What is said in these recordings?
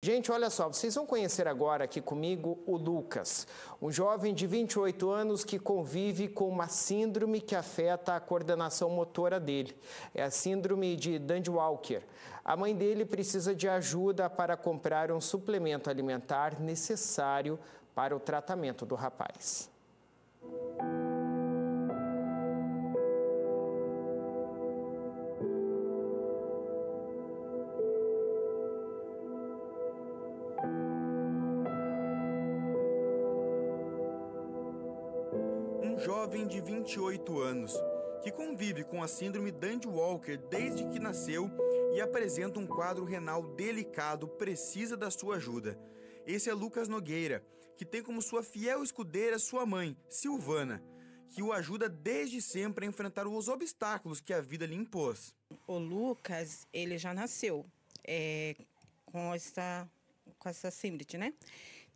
Gente, olha só, vocês vão conhecer agora aqui comigo o Lucas, um jovem de 28 anos que convive com uma síndrome que afeta a coordenação motora dele. É a síndrome de Dandy walker A mãe dele precisa de ajuda para comprar um suplemento alimentar necessário para o tratamento do rapaz. um jovem de 28 anos que convive com a síndrome Dandy-Walker desde que nasceu e apresenta um quadro renal delicado, precisa da sua ajuda. Esse é Lucas Nogueira, que tem como sua fiel escudeira sua mãe, Silvana, que o ajuda desde sempre a enfrentar os obstáculos que a vida lhe impôs. O Lucas, ele já nasceu é, com essa com essa síndrome, né?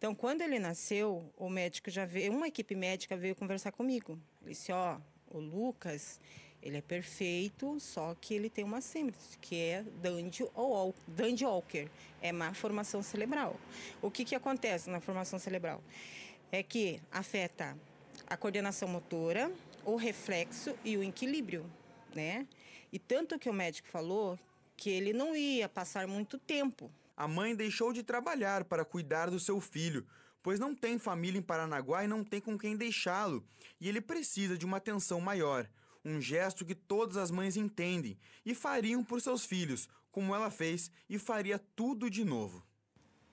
Então, quando ele nasceu, o médico já veio, uma equipe médica veio conversar comigo. Ele disse: Ó, oh, o Lucas, ele é perfeito, só que ele tem uma síndrome, que é Dandy ou Walker, é má formação cerebral. O que, que acontece na formação cerebral? É que afeta a coordenação motora, o reflexo e o equilíbrio, né? E tanto que o médico falou que ele não ia passar muito tempo a mãe deixou de trabalhar para cuidar do seu filho, pois não tem família em Paranaguá e não tem com quem deixá-lo, e ele precisa de uma atenção maior. Um gesto que todas as mães entendem e fariam por seus filhos, como ela fez e faria tudo de novo.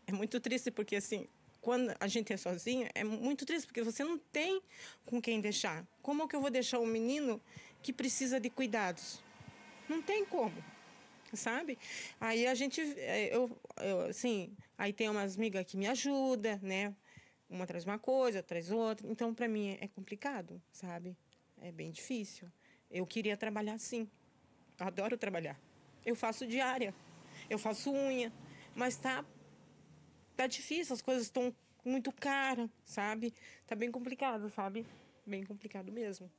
É muito triste porque, assim, quando a gente é sozinha, é muito triste porque você não tem com quem deixar. Como que eu vou deixar um menino que precisa de cuidados? Não tem como sabe? Aí a gente, é, eu, eu assim, aí tem umas amigas que me ajudam, né? Uma traz uma coisa, traz outra. Então, para mim, é complicado, sabe? É bem difícil. Eu queria trabalhar sim. adoro trabalhar. Eu faço diária, eu faço unha, mas tá, tá difícil, as coisas estão muito caras, sabe? Tá bem complicado, sabe? Bem complicado mesmo.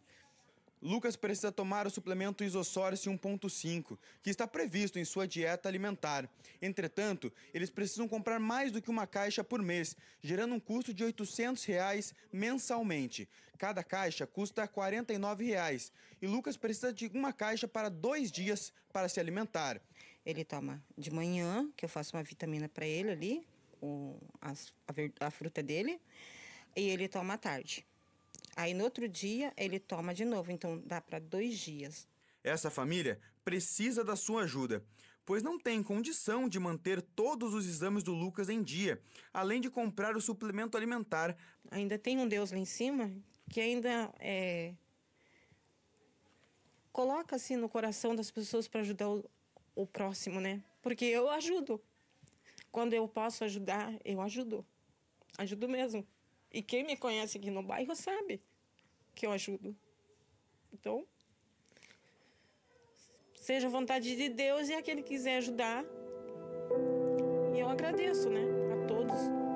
Lucas precisa tomar o suplemento isosórice 1.5, que está previsto em sua dieta alimentar. Entretanto, eles precisam comprar mais do que uma caixa por mês, gerando um custo de R$ 800 reais mensalmente. Cada caixa custa R$ 49 reais, e Lucas precisa de uma caixa para dois dias para se alimentar. Ele toma de manhã, que eu faço uma vitamina para ele ali, com a fruta dele, e ele toma à tarde. Aí no outro dia ele toma de novo, então dá para dois dias. Essa família precisa da sua ajuda, pois não tem condição de manter todos os exames do Lucas em dia, além de comprar o suplemento alimentar. Ainda tem um Deus lá em cima que ainda é, coloca assim no coração das pessoas para ajudar o, o próximo, né? Porque eu ajudo. Quando eu posso ajudar, eu ajudo. Ajudo mesmo. E quem me conhece aqui no bairro sabe que eu ajudo. Então, seja vontade de Deus e aquele que quiser ajudar. E eu agradeço, né, a todos.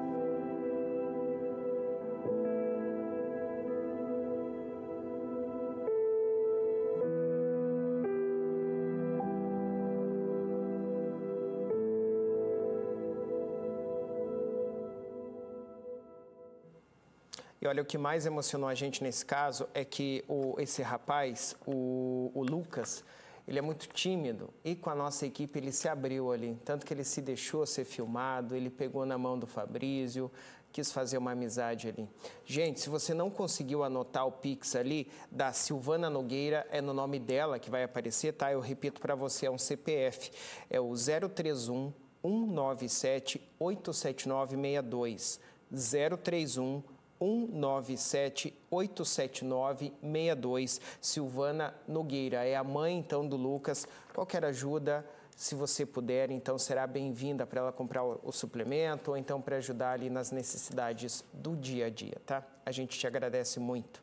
E olha, o que mais emocionou a gente nesse caso é que o, esse rapaz, o, o Lucas, ele é muito tímido e com a nossa equipe ele se abriu ali, tanto que ele se deixou ser filmado, ele pegou na mão do Fabrício, quis fazer uma amizade ali. Gente, se você não conseguiu anotar o Pix ali da Silvana Nogueira, é no nome dela que vai aparecer, tá? Eu repito para você, é um CPF, é o 031 197 87962 031 197-879-62. Silvana Nogueira é a mãe, então, do Lucas. Qualquer ajuda, se você puder, então será bem-vinda para ela comprar o suplemento ou então para ajudar ali nas necessidades do dia a dia, tá? A gente te agradece muito.